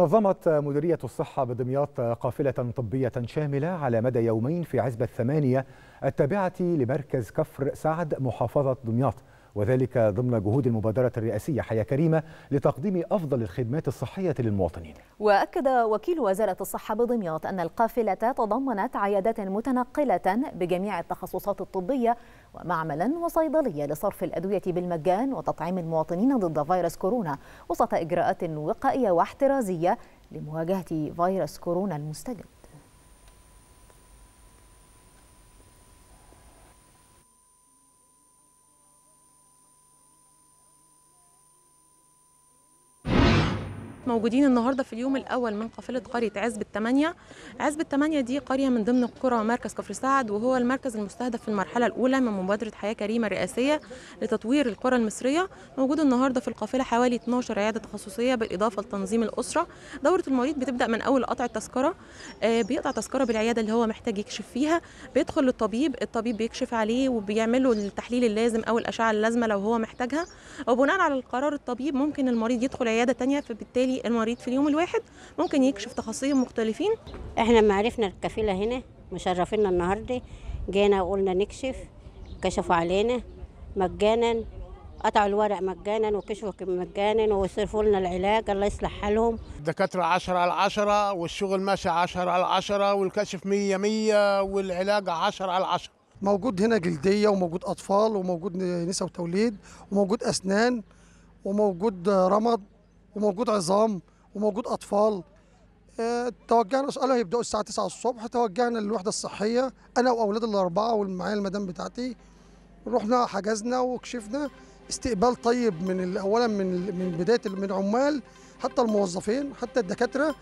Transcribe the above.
نظمت مديرية الصحة بدمياط قافلة طبية شاملة على مدى يومين في عزبة الثمانية التابعة لمركز كفر سعد محافظة دمياط وذلك ضمن جهود المبادرة الرئاسية حياة كريمة لتقديم أفضل الخدمات الصحية للمواطنين وأكد وكيل وزارة الصحة بدمياط أن القافلة تضمنت عيادات متنقلة بجميع التخصصات الطبية ومعملا وصيدلية لصرف الأدوية بالمجان وتطعيم المواطنين ضد فيروس كورونا وسط إجراءات وقائية واحترازية لمواجهة فيروس كورونا المستجد موجودين النهارده في اليوم الاول من قافله قريه عزب الثمانيه عزب الثمانيه دي قريه من ضمن قرى مركز كفر سعد وهو المركز المستهدف في المرحله الاولى من مبادره حياه كريمه الرئاسيه لتطوير القرى المصريه موجود النهارده في القافله حوالي 12 عياده تخصصيه بالاضافه لتنظيم الاسره دوره المريض بتبدا من اول قطع التذكره آه، بيقطع تذكره بالعياده اللي هو محتاج يكشف فيها بيدخل للطبيب الطبيب بيكشف عليه وبيعمل له التحليل اللازم او الاشعه اللازمه لو هو محتاجها وبناء على القرار الطبيب ممكن المريض يدخل عياده ثانيه فبالتالي المريض في اليوم الواحد ممكن يكشف تخصصهم مختلفين احنا ما عرفنا الكفيله هنا مشرفينا النهارده جينا وقلنا نكشف كشفوا علينا مجانا قطعوا الورق مجانا وكشفوا مجانا وصرفوا لنا العلاج الله يصلح حالهم الدكاترة 10 على 10 والشغل ماشي 10 على 10 والكشف 100 100 والعلاج 10 على 10 موجود هنا جلدية وموجود أطفال وموجود نساء وتوليد وموجود أسنان وموجود رمض وموجود عظام وموجود اطفال آه، توجهنا قالوا هيبداوا الساعه 9 الصبح توجهنا للوحده الصحيه انا واولاد الاربعه ومعايا المدام بتاعتي رحنا حجزنا وكشفنا استقبال طيب من اولا من من بدايه من عمال حتى الموظفين حتى الدكاتره